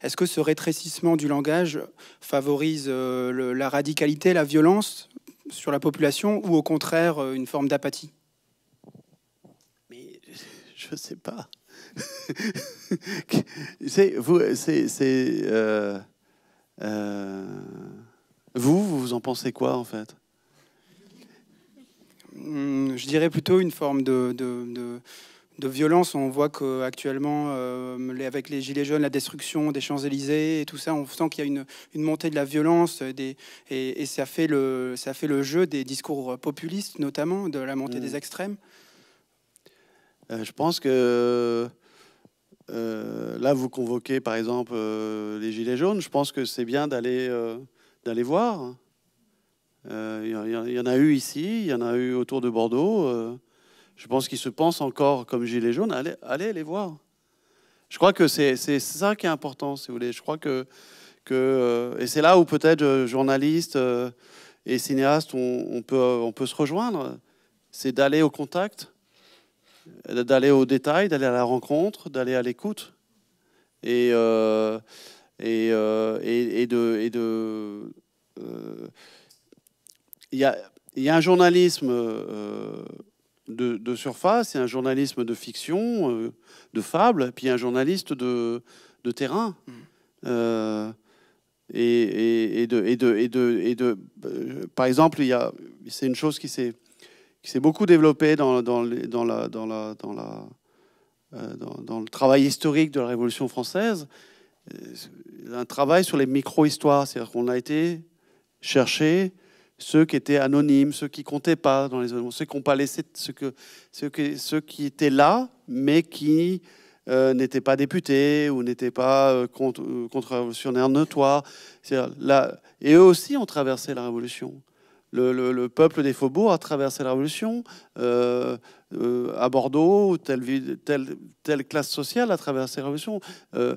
Est-ce que ce rétrécissement du langage favorise euh, la radicalité, la violence sur la population ou au contraire euh, une forme d'apathie Mais je ne sais pas. Euh, vous, vous, vous en pensez quoi en fait hmm, Je dirais plutôt une forme de de violence. On voit qu'actuellement, euh, avec les Gilets jaunes, la destruction des Champs-Élysées et tout ça, on sent qu'il y a une, montée de la violence euh, et, ça, fait le, ça fait le jeu des discours populistes, notamment de la montée mm. des extrêmes. Euh, je pense que euh, là, vous convoquez par exemple les Gilets jaunes. Je pense que c'est bien d'aller d'aller voir. Il y, y, en a eu ici, il y en a eu autour de Bordeaux. Je pense qu'ils se pensent encore comme Gilets jaunes. Allez, allez les voir. Je crois que c'est ça qui est important, si vous voulez. Je crois que. que euh, et c'est là où peut-être euh, journalistes euh, et cinéastes, on, peut, on peut se rejoindre. C'est d'aller au contact, d'aller au détail, d'aller à la rencontre, d'aller à l'écoute. Et, et, de. Et de il y, a, y, a, un journalisme de, surface et un journalisme de fiction, euh, de fable, puis un journaliste de, terrain. et, par exemple, il y a, c'est une chose qui s'est, beaucoup développée dans, dans, dans, euh, dans, dans, le travail historique de la Révolution française, euh, un travail sur les micro-histoires. C'est-à-dire qu'on a été chercher ceux qui étaient anonymes, ceux qui comptaient pas dans les événements, ceux qui n'ont pas laissé, ceux, que, ceux, que, ceux, qui étaient là, mais qui euh, n'étaient pas députés ou n'étaient pas euh, contre, euh, révolutionnaires notoires. Là, et eux aussi ont traversé la Révolution. Le, le, le peuple des faubourgs a traversé la Révolution. à Bordeaux, telle, telle, classe sociale a traversé la Révolution. et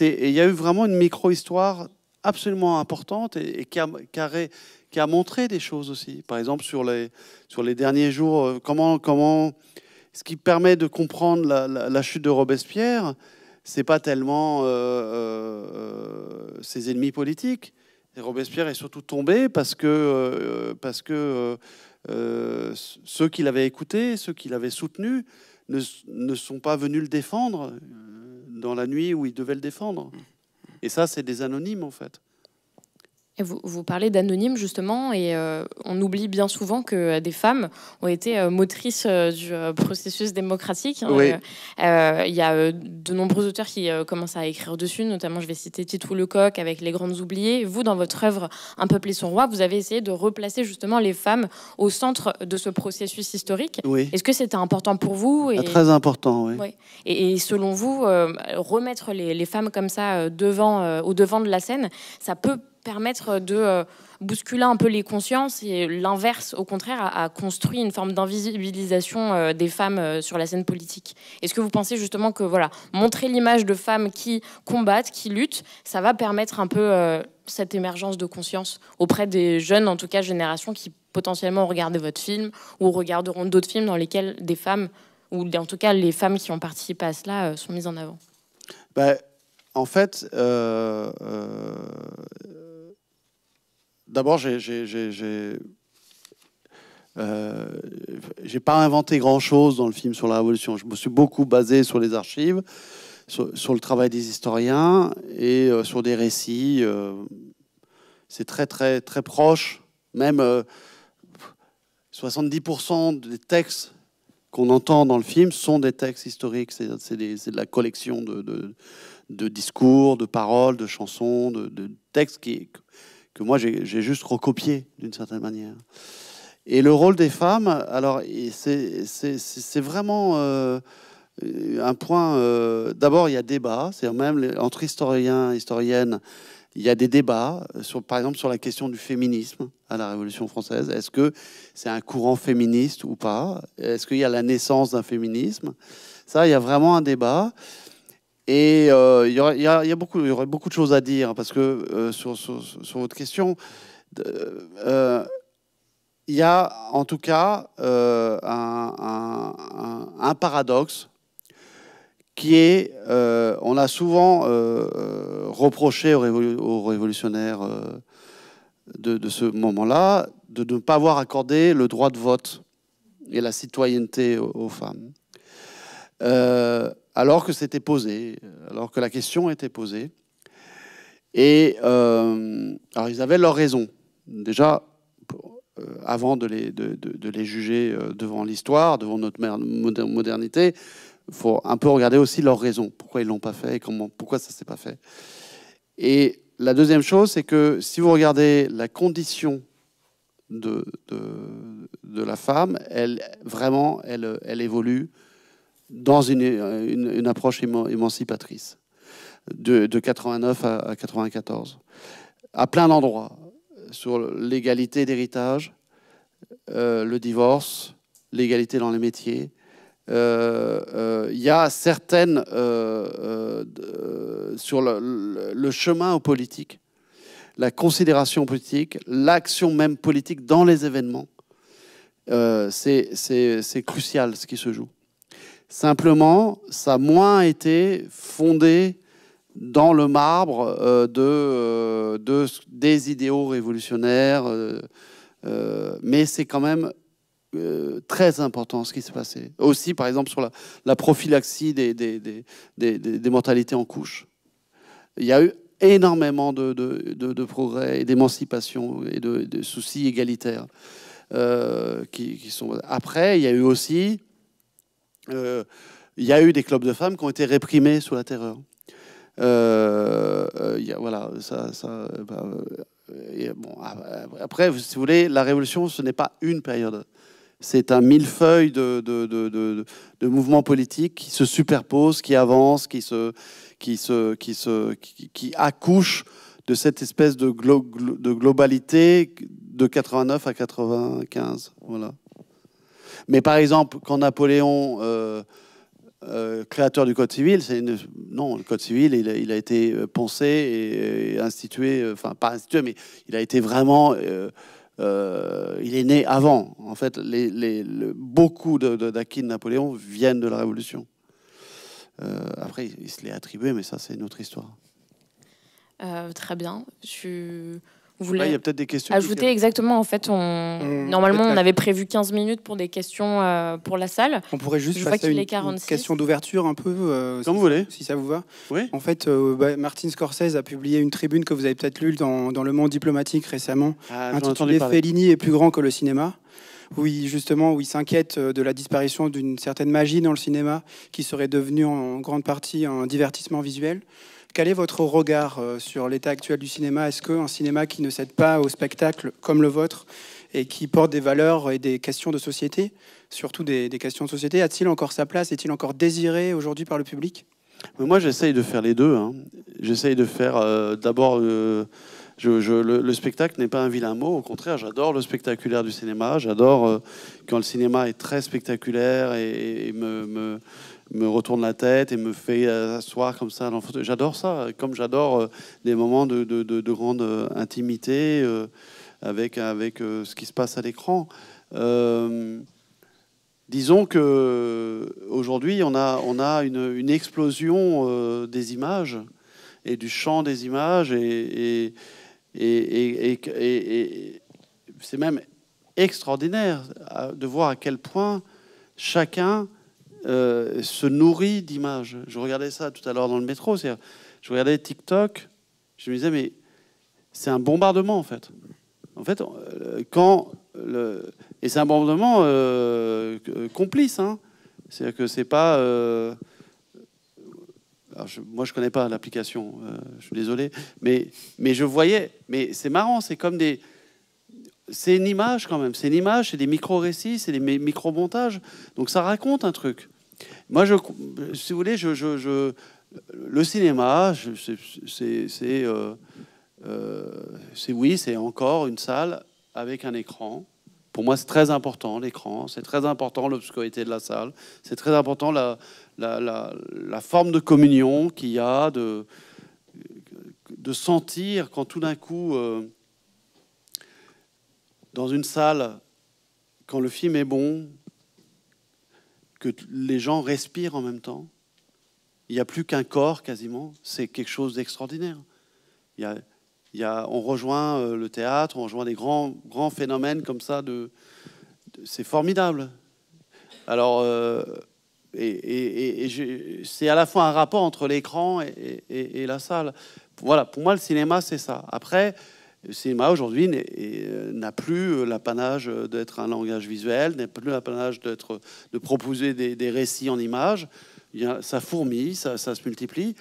il y a eu vraiment une micro-histoire absolument importante et, carré qui, qui a montré des choses aussi. Par exemple, sur les, sur les derniers jours, euh, comment, comment, ce qui permet de comprendre la, chute de Robespierre, c'est pas tellement euh, euh, ses ennemis politiques. Robespierre est surtout tombé parce que, parce que ceux qui l'avaient écouté, ceux qui l'avaient soutenu, ne, ne, sont pas venus le défendre dans la nuit où il devait le défendre. Et ça, c'est des anonymes, en fait vous, parlez d'anonymes justement, et euh, on oublie bien souvent que euh, des femmes ont été euh, motrices du processus démocratique. Hein, il y a de nombreux auteurs qui commencent à écrire dessus, notamment je vais citer Titou Lecoq avec Les Grandes Oubliées. Vous, dans votre œuvre Un peuple et son roi, vous avez essayé de replacer justement les femmes au centre de ce processus historique. Oui. Est-ce que c'était important pour vous et... Ah, très important, oui. Et, selon vous, remettre les, femmes comme ça devant, au devant de la scène, ça peut permettre de euh, bousculer un peu les consciences et l'inverse, au contraire, a, construit une forme d'invisibilisation euh, des femmes euh, sur la scène politique. Est-ce que vous pensez justement que voilà, montrer l'image de femmes qui combattent, qui luttent, ça va permettre un peu cette émergence de conscience auprès des jeunes, en tout cas générations, qui potentiellement regarder votre film ou regarderont d'autres films dans lesquels des femmes, ou en tout cas les femmes qui ont participé à cela, sont mises en avant bah, En fait, euh, d'abord, j'ai euh, pas inventé grand chose dans le film sur la Révolution. Je me suis beaucoup basé sur les archives, sur, le travail des historiens et euh, sur des récits. Euh, c'est très, très, très proche. Même 70% euh, des textes qu'on entend dans le film sont des textes historiques. C'est de la collection de, de, discours, de paroles, de chansons, de, de textes qui que moi j'ai juste recopié d'une certaine manière. Et le rôle des femmes, alors c'est vraiment euh, un point. Euh, d'abord, il y a débat, cest même entre historiens, historiennes, il y a des débats, euh, sur, par exemple sur la question du féminisme à la Révolution française. Est-ce que c'est un courant féministe ou pas Est-ce qu'il y a la naissance d'un féminisme Ça, il y a vraiment un débat. Et il y, aurait, beaucoup, y beaucoup de choses à dire hein, parce que euh, sur, votre question, euh, il y a en tout cas euh, un, paradoxe qui est, on a souvent reproché aux, révolutionnaires de, ce moment-là de ne pas avoir accordé le droit de vote et la citoyenneté aux femmes alors que c'était posé, alors que la question était posée. Et euh, alors ils avaient leur raison. Déjà, euh, avant de les, de, les juger euh, devant l'histoire, devant notre modernité, il faut un peu regarder aussi leur raison. Pourquoi ils ne l'ont pas fait et comment, pourquoi ça ne s'est pas fait. Et la deuxième chose, c'est que si vous regardez la condition de, de, la femme, elle, vraiment, elle évolue dans une, euh, approche émancipatrice de, 89 à, 94, à plein d'endroits, sur l'égalité d'héritage, euh, le divorce, l'égalité dans les métiers. Euh, il y a certaines sur le, chemin politique la considération politique, l'action même politique dans les événements. C'est crucial ce qui se joue. Simplement, ça a moins été fondé dans le marbre euh, de, euh, des idéaux révolutionnaires. Euh, mais c'est quand même très important ce qui s'est passé. Aussi, par exemple, sur la, prophylaxie des des, mentalités en couche. Il y a eu énormément de, progrès et d'émancipation et de, soucis égalitaires. qui sont... Après, il y a eu aussi il euh, y a eu des clubs de femmes qui ont été réprimés sous la terreur. voilà, après, si vous voulez, la révolution, ce n'est pas une période. C'est un millefeuille de, de, mouvements politiques qui se superposent, qui avancent, qui, se, qui, qui, qui, accouchent de cette espèce de, de globalité de 89 à 95. Voilà. Mais par exemple, quand Napoléon, euh, euh, créateur du Code civil, c'est une... non, le Code civil, il a, été euh, pensé et, institué, enfin pas institué, mais il a été vraiment, il est né avant. En fait, beaucoup d'acquis de, Napoléon viennent de la Révolution. après, il se l'est attribué, mais ça, c'est une autre histoire. très bien. Je voulez y a peut-être des questions ajouter exactement en fait on normalement on avait prévu 15 minutes pour des questions euh, pour la salle on pourrait juste faire une, une, question d'ouverture un peu euh, si, ça vous va oui en fait euh, bah, Martin Scorsese a publié une tribune que vous avez peut-être lue dans, le Monde diplomatique récemment ah, intitulée Fellini est plus grand que le cinéma Oui, justement où il s'inquiète de la disparition d'une certaine magie dans le cinéma qui serait devenue en grande partie un divertissement visuel quel est votre regard euh, sur l'état actuel du cinéma Est-ce qu'un cinéma qui ne cède pas au spectacle comme le vôtre et qui porte des valeurs et des questions de société, surtout des, questions de société, a-t-il encore sa place Est-il encore désiré aujourd'hui par le public Moi, j'essaye de faire les deux. Hein. J'essaye de faire euh, d'abord... Euh, le, spectacle n'est pas un vilain mot, au contraire, j'adore le spectaculaire du cinéma, j'adore quand le cinéma est très spectaculaire et, me me retourne la tête et me fait euh, asseoir comme ça dans J'adore ça, comme j'adore euh, des moments de, grande euh, intimité avec, avec ce qui se passe à l'écran. disons que aujourd'hui, on a, on a une, explosion des images et du champ des images et, et, et, et c'est même extraordinaire de voir à quel point chacun euh, se nourrit d'images. Je regardais ça tout à l'heure dans le métro. Je regardais TikTok. Je me disais, mais c'est un bombardement en fait. En fait, euh, quand et c'est un bombardement euh, complice. Hein. C'est-à-dire que c'est pas. moi, je connais pas l'application. je suis désolé, mais mais je voyais. Mais c'est marrant. C'est comme des. C'est une image quand même. C'est une image. C'est des micro récits. C'est des micro montages. Donc ça raconte un truc. Moi, si vous voulez, je, le cinéma, euh, euh, c'est oui, c'est encore une salle avec un écran. Pour moi, c'est très important l'écran, c'est très important l'obscurité de la salle, c'est très important la, forme de communion qu'il y a, de, sentir quand tout d'un coup, euh, dans une salle, quand le film est bon, les gens respirent en même temps. Il n'y a plus qu'un corps quasiment. C'est quelque chose d'extraordinaire. Il y a, il y a, on rejoint euh, le théâtre, on rejoint des grands, grands phénomènes comme ça. De, c'est formidable. Alors, euh, et, et, c'est à la fois un rapport entre l'écran et, la salle. Voilà, pour moi, le cinéma, c'est ça. Après, le cinéma aujourd'hui euh, n'a plus euh, l'apanage d'être un langage visuel, n'a plus l'apanage d'être de proposer des, récits en images. Ça fourmille, ça, ça se multiplie.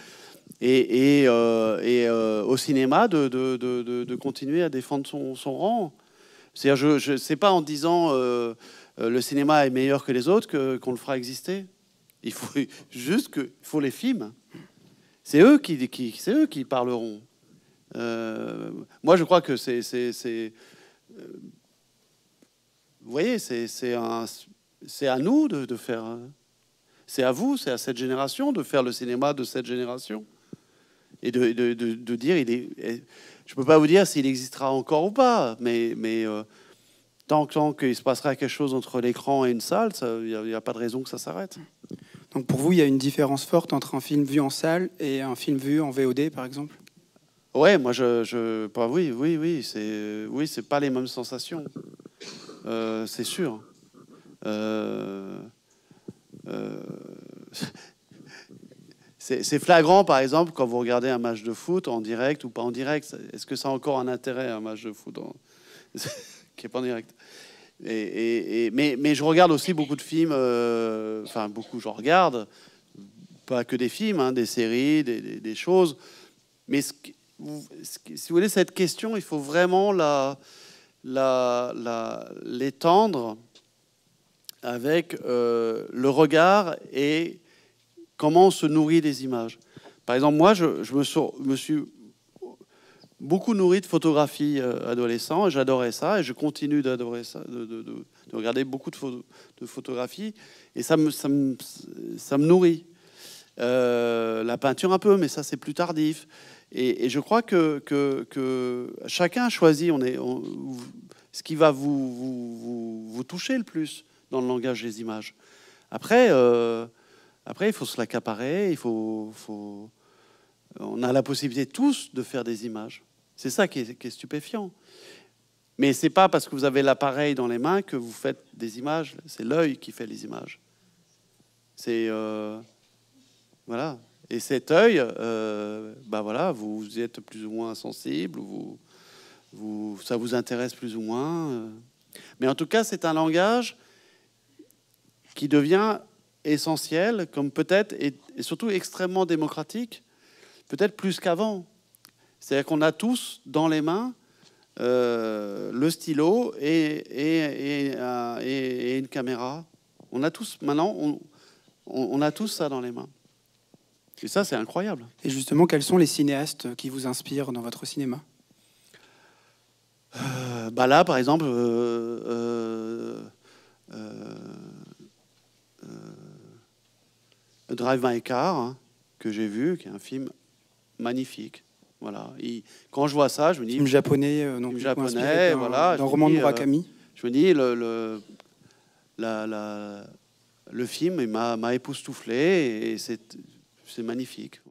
Et, euh, au cinéma, de, continuer à défendre son, rang. C'est-à-dire, je, sais pas en disant le cinéma est meilleur que les autres qu'on le fera exister. Il faut juste que, faut les films. C'est eux qui, qui c'est eux qui parleront. Euh, moi, je crois que c'est. Euh, vous voyez, c'est à nous de, faire. C'est à vous, c'est à cette génération de faire le cinéma de cette génération. Et de, dire, il est, eh, je ne peux pas vous dire s'il existera encore ou pas, mais, mais euh, tant, qu'il se passera quelque chose entre l'écran et une salle, il n'y a, a, pas de raison que ça s'arrête. Donc pour vous, il y a une différence forte entre un film vu en salle et un film vu en VOD, par exemple Ouais, moi je, je pas oui, oui, oui, c'est oui, c'est pas les mêmes sensations, euh, c'est sûr. Euh, euh, c'est flagrant, par exemple, quand vous regardez un match de foot en direct ou pas en direct. Est-ce que ça a encore un intérêt un match de foot qui est pas en direct et, et, mais, mais, je regarde aussi beaucoup de films, enfin beaucoup, j'en regarde, pas que des films, hein, des séries, des, des, choses. Mais ce, si vous voulez, cette question, il faut vraiment l'étendre avec euh, le regard et comment on se nourrit des images. Par exemple, moi, je, me, suis beaucoup nourri de photographies euh, adolescent, j'adorais ça, et je continue d'adorer ça, de, regarder beaucoup de, photographies, et ça me, nourrit. Euh, la peinture un peu, mais ça c'est plus tardif. Et, je crois que, chacun choisit on ce qui va vous, toucher le plus dans le langage des images. Après, euh, après il faut se l'accaparer, il faut, On a la possibilité tous de faire des images. C'est ça qui est, stupéfiant. Mais ce c'est pas parce que vous avez l'appareil dans les mains que vous faites des images. C'est l'œil qui fait les images. C'est euh, voilà. Et cet œil, euh, bah voilà, vous êtes plus ou moins sensible, vous, vous, ça vous intéresse plus ou moins. Euh. Mais en tout cas, c'est un langage qui devient essentiel, comme peut-être, et, surtout extrêmement démocratique, peut-être plus qu'avant. C'est-à-dire qu'on a tous dans les mains euh, le stylo et, et, une caméra. On a tous, maintenant, on a tous ça dans les mains. Et ça, c'est incroyable. Et justement, quels sont les cinéastes qui vous inspirent dans votre cinéma euh, bah Là, par exemple, euh, euh, Drive My Car, hein, que j'ai vu, qui est un film magnifique. Voilà. quand je vois ça, je me dis. Film japonais, non film japonais, voilà. Dans roman de Murakami. je me dis, le, le, la, le film m'a époustouflé et c'est c'est magnifique.